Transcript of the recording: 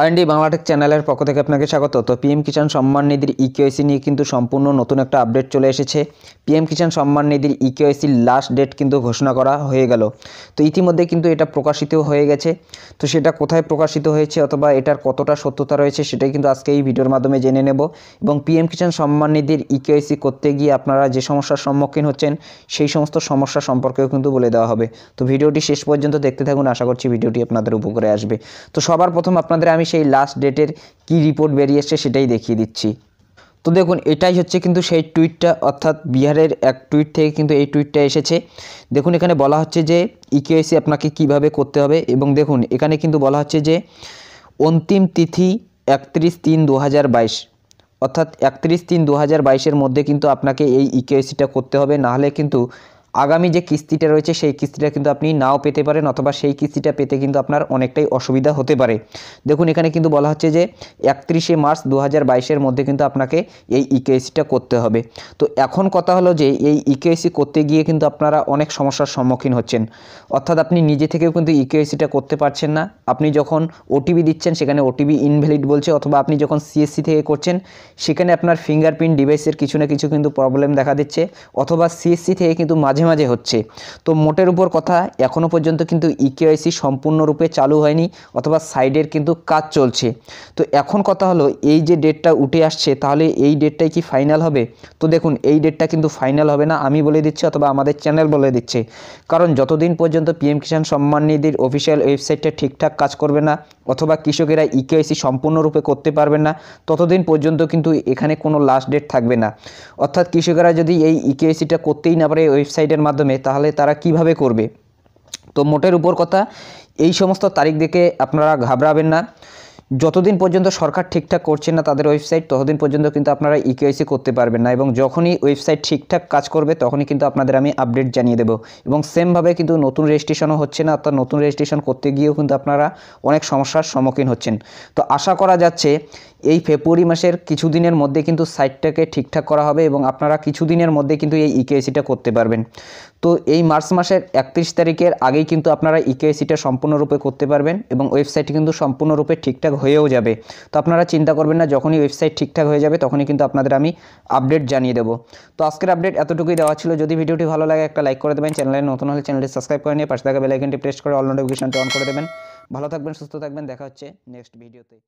R&D Bangla Tech চ্যানেলের পক্ষ থেকে আপনাকে স্বাগত তো পিএম কিষাণ সম্মান নিধির ইকেওসি e নিয়ে কিন্তু সম্পূর্ণ নতুন একটা আপডেট চলে এসেছে পিএম কিষাণ সম্মান নিধির ইকেওসির লাস্ট ডেট কিন্তু ঘোষণা করা হয়ে গেল তো ইতিমধ্যে কিন্তু এটা প্রকাশিত হয়ে গেছে তো সেটা কোথায় প্রকাশিত হয়েছে অথবা এটার কতটা সত্যতা রয়েছে সেটাই কিন্তু আজকে এই ভিডিওর মাধ্যমে জেনে নেব এবং পিএম কিষাণ সম্মান নিধির ইকেওসি e করতে গিয়ে আপনারা যে সমস্যার সম্মুখীন হচ্ছেন সেই সমস্ত সমস্যা সম্পর্কেও কিন্তু বলে দেওয়া হবে তো ভিডিওটি শেষ পর্যন্ত দেখতে থাকুন আশা করছি ভিডিওটি আপনাদের উপকারে আসবে তো সবার প্রথম আপনাদের আমি আমি সেই লাস্ট ডেটের কি রিপোর্ট বেরিয়ে এসছে সেটাই দেখিয়ে দিচ্ছি তো দেখুন এটাই হচ্ছে কিন্তু সেই টুইটটা অর্থাৎ বিহারের এক টুইট থেকে কিন্তু এই টুইটটা এসেছে দেখুন এখানে বলা হচ্ছে যে ইকেএসি e আপনাকে কিভাবে করতে হবে এবং দেখুন এখানে কিন্তু বলা হচ্ছে যে অন্তিম তিথি একত্রিশ তিন দু অর্থাৎ একত্রিশ তিন দু হাজার মধ্যে কিন্তু আপনাকে এই ইকেএসিটা e করতে হবে নাহলে কিন্তু আগামী যে কিস্তিটা রয়েছে সেই কিস্তিটা কিন্তু আপনি নাও পেতে পারেন অথবা সেই কিস্তিটা পেতে কিন্তু আপনার অনেকটাই অসুবিধা হতে পারে দেখুন এখানে কিন্তু বলা হচ্ছে যে একত্রিশে মার্চ দু হাজার মধ্যে কিন্তু আপনাকে এই ইকেএসিটা করতে হবে তো এখন কথা হলো যে এই ইকেএসি করতে গিয়ে কিন্তু আপনারা অনেক সমস্যার সম্মুখীন হচ্ছেন অর্থাৎ আপনি নিজে থেকেও কিন্তু ইকেএসিটা করতে পারছেন না আপনি যখন ওটিপি দিচ্ছেন সেখানে ওটিপি ইনভ্যালিড বলছে অথবা আপনি যখন সিএসসি থেকে করছেন সেখানে আপনার ফিঙ্গারপ্রিন্ট ডিভাইসের কিছু না কিছু কিন্তু প্রবলেম দেখা দিচ্ছে অথবা সিএসসি থেকে কিন্তু মাঝে মাঝে মাঝে হচ্ছে তো মোটের উপর কথা এখনও পর্যন্ত কিন্তু ইকেওয়াইসি e সম্পূর্ণরূপে চালু হয়নি অথবা সাইডের কিন্তু কাজ চলছে তো এখন কথা হলো এই যে ডেটটা উঠে আসছে তাহলে এই ডেটটাই কি ফাইনাল হবে তো দেখুন এই ডেটটা কিন্তু ফাইনাল হবে না আমি বলে দিচ্ছি অথবা আমাদের চ্যানেল বলে দিচ্ছে কারণ যতদিন পর্যন্ত পিএম কিষাণ সম্মান নিধির অফিসিয়াল ওয়েবসাইটটা ঠিকঠাক কাজ করবে না অথবা কৃষকেরা ইকেওয়াইসি e সম্পূর্ণরূপে করতে পারবেন না ততদিন পর্যন্ত কিন্তু এখানে কোনো লাস্ট ডেট থাকবে না অর্থাৎ কৃষকেরা যদি এই ইকেওয়াইসিটা e করতেই না পারে ওয়েবসাইটে ওয়েবসাইটের মাধ্যমে তাহলে তারা কিভাবে করবে তো মোটের উপর কথা এই সমস্ত তারিখ দেখে আপনারা ঘাবড়াবেন না যতদিন পর্যন্ত সরকার ঠিকঠাক করছে না তাদের ওয়েবসাইট ততদিন পর্যন্ত কিন্তু আপনারা ইকেওসি e করতে পারবেন না এবং যখনই ওয়েবসাইট ঠিকঠাক কাজ করবে তখনই কিন্তু আপনাদের আমি আপডেট জানিয়ে দেবো এবং সেমভাবে কিন্তু নতুন রেজিস্ট্রেশনও হচ্ছে না অর্থাৎ নতুন রেজিস্ট্রেশন করতে গিয়েও কিন্তু আপনারা অনেক সমস্যার সম্মুখীন হচ্ছেন তো আশা করা যাচ্ছে এই ফেব্রুয়ারি মাসের কিছু দিনের মধ্যে কিন্তু সাইটটাকে ঠিকঠাক করা হবে এবং আপনারা কিছু দিনের মধ্যে কিন্তু এই ইকেএসিটা e করতে পারবেন তো এই মার্চ মাসের একত্রিশ তারিখের আগেই কিন্তু আপনারা ইকেএসিটা e সম্পূর্ণরূপে করতে পারবেন এবং ওয়েবসাইটটি কিন্তু সম্পূর্ণরূপে ঠিকঠাক হয়েও যাবে তো আপনারা চিন্তা করবেন না যখনই ওয়েবসাইট ঠিকঠাক হয়ে যাবে তখনই কিন্তু আপনাদের আমি আপডেট জানিয়ে দেবো তো আজকের আপডেট এতটুকুই দেওয়া ছিল যদি ভিডিওটি ভালো লাগে একটা লাইক করে দেবেন চ্যানেলে নতুন হলে চ্যানেলটি সাবস্ক্রাইব করে নিয়ে পাশে থাকা বেলাইকনটি প্রেস করে অল নোটিফিকেশনটি অন করে দেবেন ভালো থাকবেন সুস্থ থাকবেন দেখা হচ্ছে নেক্সট ভিডিওতে